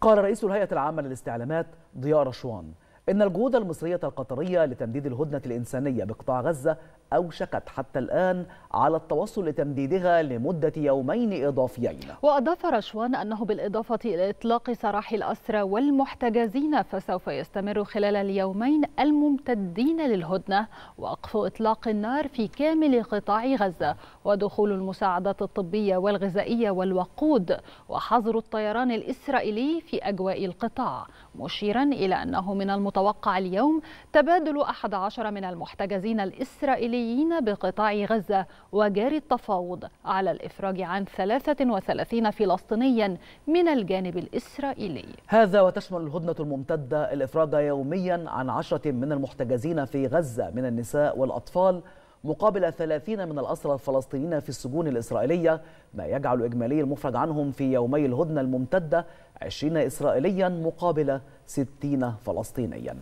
قال رئيس الهيئة العامة للاستعلامات ضياء رشوان إن الجهود المصرية القطرية لتمديد الهدنة الإنسانية بقطاع غزة أوشكت حتى الآن على التوصل لتمديدها لمدة يومين إضافيين وأضاف رشوان أنه بالإضافة إلى إطلاق سراح الأسرى والمحتجزين فسوف يستمر خلال اليومين الممتدين للهدنة وقف إطلاق النار في كامل قطاع غزة ودخول المساعدات الطبية والغذائية والوقود وحظر الطيران الإسرائيلي في أجواء القطاع مشيرا إلى أنه من المتطلبات يتوقع اليوم تبادل أحد عشر من المحتجزين الإسرائيليين بقطاع غزة وجاري التفاوض على الإفراج عن 33 فلسطينيا من الجانب الإسرائيلي هذا وتشمل الهدنة الممتدة الإفراج يوميا عن عشرة من المحتجزين في غزة من النساء والأطفال مقابل 30 من الأسرى الفلسطينيين في السجون الإسرائيلية ما يجعل إجمالي المفرج عنهم في يومي الهدنة الممتدة 20 إسرائيليا مقابل 60 فلسطينيا